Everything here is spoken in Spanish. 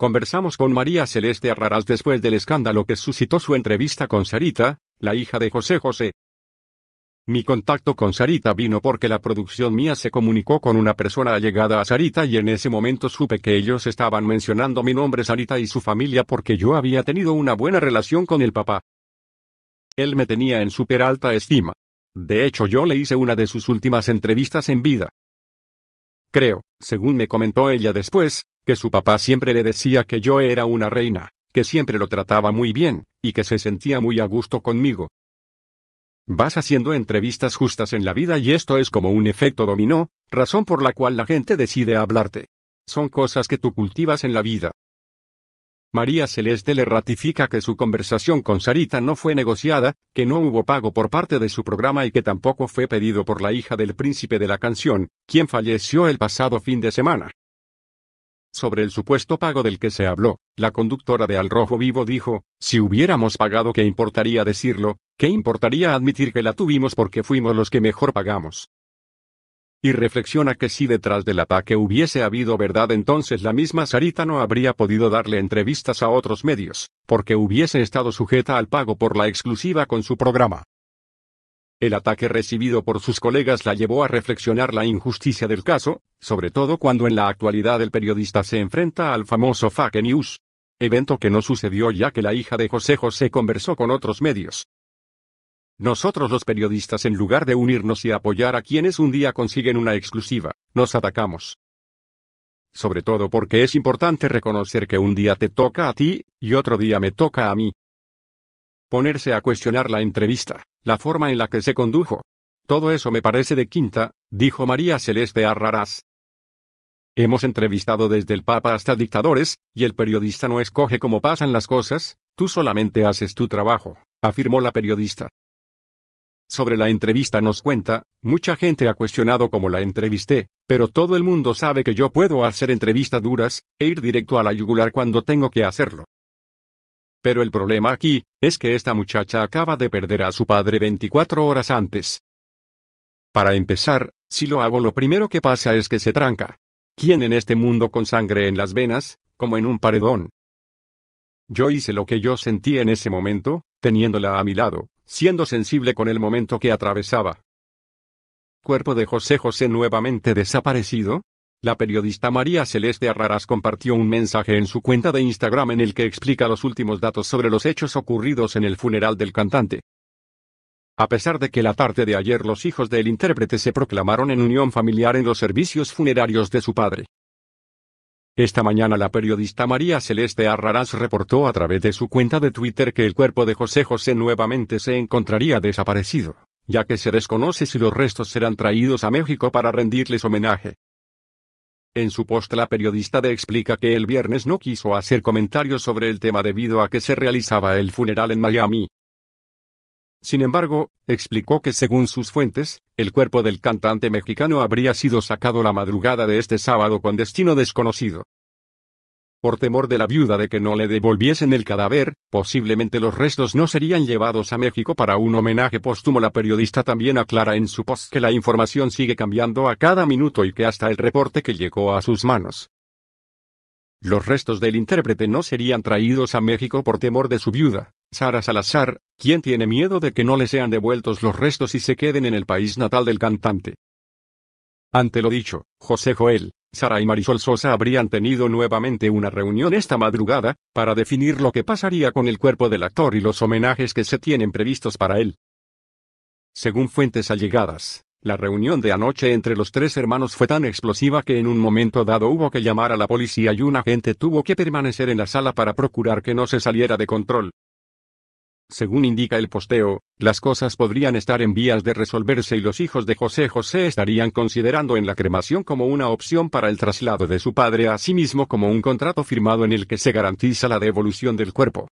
Conversamos con María Celeste Arraras después del escándalo que suscitó su entrevista con Sarita, la hija de José José. Mi contacto con Sarita vino porque la producción mía se comunicó con una persona allegada a Sarita y en ese momento supe que ellos estaban mencionando mi nombre Sarita y su familia porque yo había tenido una buena relación con el papá. Él me tenía en súper alta estima. De hecho yo le hice una de sus últimas entrevistas en vida. Creo, según me comentó ella después, que su papá siempre le decía que yo era una reina, que siempre lo trataba muy bien, y que se sentía muy a gusto conmigo. Vas haciendo entrevistas justas en la vida y esto es como un efecto dominó, razón por la cual la gente decide hablarte. Son cosas que tú cultivas en la vida. María Celeste le ratifica que su conversación con Sarita no fue negociada, que no hubo pago por parte de su programa y que tampoco fue pedido por la hija del príncipe de la canción, quien falleció el pasado fin de semana. Sobre el supuesto pago del que se habló, la conductora de Al Rojo Vivo dijo, si hubiéramos pagado ¿qué importaría decirlo? ¿Qué importaría admitir que la tuvimos porque fuimos los que mejor pagamos? Y reflexiona que si detrás del ataque hubiese habido verdad entonces la misma Sarita no habría podido darle entrevistas a otros medios, porque hubiese estado sujeta al pago por la exclusiva con su programa. El ataque recibido por sus colegas la llevó a reflexionar la injusticia del caso, sobre todo cuando en la actualidad el periodista se enfrenta al famoso fake news. Evento que no sucedió ya que la hija de José José conversó con otros medios. Nosotros los periodistas en lugar de unirnos y apoyar a quienes un día consiguen una exclusiva, nos atacamos. Sobre todo porque es importante reconocer que un día te toca a ti, y otro día me toca a mí. Ponerse a cuestionar la entrevista, la forma en la que se condujo. Todo eso me parece de quinta, dijo María Celeste Arrarás. Hemos entrevistado desde el Papa hasta dictadores, y el periodista no escoge cómo pasan las cosas, tú solamente haces tu trabajo, afirmó la periodista. Sobre la entrevista nos cuenta, mucha gente ha cuestionado cómo la entrevisté, pero todo el mundo sabe que yo puedo hacer entrevistas duras, e ir directo a la yugular cuando tengo que hacerlo. Pero el problema aquí, es que esta muchacha acaba de perder a su padre 24 horas antes. Para empezar, si lo hago lo primero que pasa es que se tranca. ¿Quién en este mundo con sangre en las venas, como en un paredón? Yo hice lo que yo sentí en ese momento, teniéndola a mi lado, siendo sensible con el momento que atravesaba. Cuerpo de José José nuevamente desaparecido, la periodista María Celeste Arrarás compartió un mensaje en su cuenta de Instagram en el que explica los últimos datos sobre los hechos ocurridos en el funeral del cantante. A pesar de que la tarde de ayer los hijos del intérprete se proclamaron en unión familiar en los servicios funerarios de su padre. Esta mañana la periodista María Celeste Arrarás reportó a través de su cuenta de Twitter que el cuerpo de José José nuevamente se encontraría desaparecido, ya que se desconoce si los restos serán traídos a México para rendirles homenaje. En su post la periodista de explica que el viernes no quiso hacer comentarios sobre el tema debido a que se realizaba el funeral en Miami. Sin embargo, explicó que según sus fuentes, el cuerpo del cantante mexicano habría sido sacado la madrugada de este sábado con destino desconocido. Por temor de la viuda de que no le devolviesen el cadáver, posiblemente los restos no serían llevados a México para un homenaje póstumo. La periodista también aclara en su post que la información sigue cambiando a cada minuto y que hasta el reporte que llegó a sus manos. Los restos del intérprete no serían traídos a México por temor de su viuda, Sara Salazar, quien tiene miedo de que no le sean devueltos los restos y se queden en el país natal del cantante. Ante lo dicho, José Joel, Sara y Marisol Sosa habrían tenido nuevamente una reunión esta madrugada, para definir lo que pasaría con el cuerpo del actor y los homenajes que se tienen previstos para él. Según fuentes allegadas, la reunión de anoche entre los tres hermanos fue tan explosiva que en un momento dado hubo que llamar a la policía y un agente tuvo que permanecer en la sala para procurar que no se saliera de control. Según indica el posteo, las cosas podrían estar en vías de resolverse y los hijos de José José estarían considerando en la cremación como una opción para el traslado de su padre, así mismo como un contrato firmado en el que se garantiza la devolución del cuerpo.